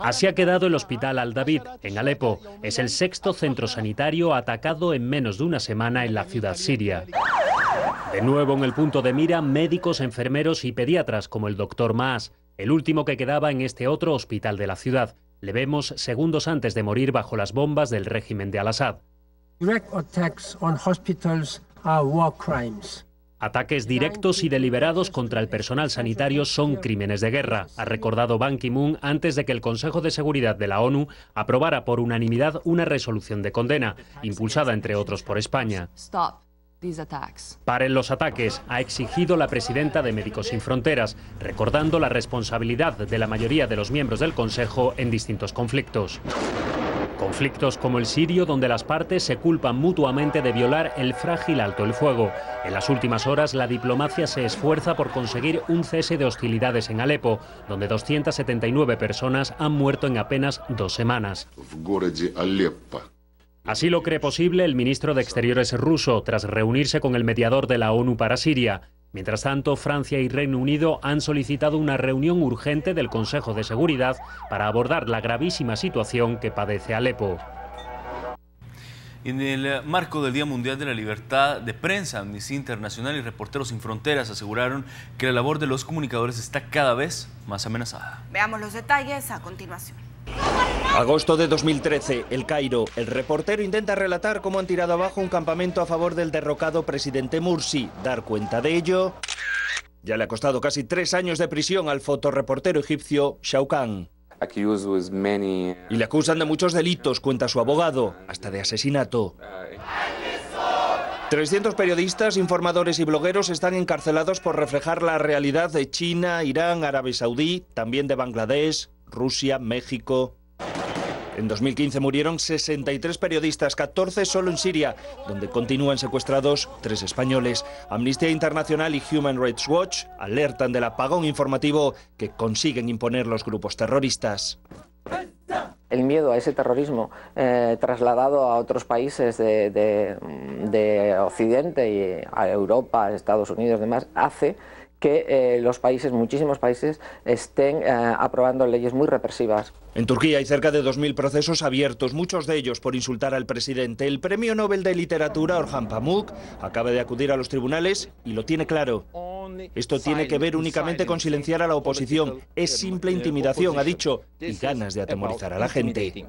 Así ha quedado el hospital Al-David, en Alepo. Es el sexto centro sanitario atacado en menos de una semana en la ciudad siria. De nuevo en el punto de mira, médicos, enfermeros y pediatras como el doctor Maas, el último que quedaba en este otro hospital de la ciudad. Le vemos segundos antes de morir bajo las bombas del régimen de Al-Assad. Ataques directos y deliberados contra el personal sanitario son crímenes de guerra, ha recordado Ban Ki-moon antes de que el Consejo de Seguridad de la ONU aprobara por unanimidad una resolución de condena, impulsada entre otros por España. Paren los ataques, ha exigido la presidenta de Médicos Sin Fronteras, recordando la responsabilidad de la mayoría de los miembros del Consejo en distintos conflictos. Conflictos como el sirio, donde las partes se culpan mutuamente de violar el frágil alto el fuego. En las últimas horas, la diplomacia se esfuerza por conseguir un cese de hostilidades en Alepo, donde 279 personas han muerto en apenas dos semanas. Así lo cree posible el ministro de Exteriores ruso, tras reunirse con el mediador de la ONU para Siria. Mientras tanto, Francia y Reino Unido han solicitado una reunión urgente del Consejo de Seguridad para abordar la gravísima situación que padece Alepo. En el marco del Día Mundial de la Libertad de Prensa, Amnistía Internacional y Reporteros Sin Fronteras aseguraron que la labor de los comunicadores está cada vez más amenazada. Veamos los detalles a continuación. Agosto de 2013, El Cairo. El reportero intenta relatar cómo han tirado abajo un campamento a favor del derrocado presidente Mursi. Dar cuenta de ello. Ya le ha costado casi tres años de prisión al fotoreportero egipcio Kahn. Y le acusan de muchos delitos, cuenta su abogado, hasta de asesinato. 300 periodistas, informadores y blogueros están encarcelados por reflejar la realidad de China, Irán, Arabia Saudí, también de Bangladesh, Rusia, México. En 2015 murieron 63 periodistas, 14 solo en Siria, donde continúan secuestrados tres españoles. Amnistía Internacional y Human Rights Watch alertan del apagón informativo que consiguen imponer los grupos terroristas el miedo a ese terrorismo eh, trasladado a otros países de, Occidente y a Europa, Estados Unidos y demás, hace que eh, los países, muchísimos países, estén eh, aprobando leyes muy represivas. En Turquía hay cerca de 2.000 procesos abiertos, muchos de ellos por insultar al presidente. El premio Nobel de Literatura, Orhan Pamuk, acaba de acudir a los tribunales y lo tiene claro. Esto tiene que ver únicamente con silenciar a la oposición. Es simple intimidación, ha dicho, y ganas de atemorizar a la gente.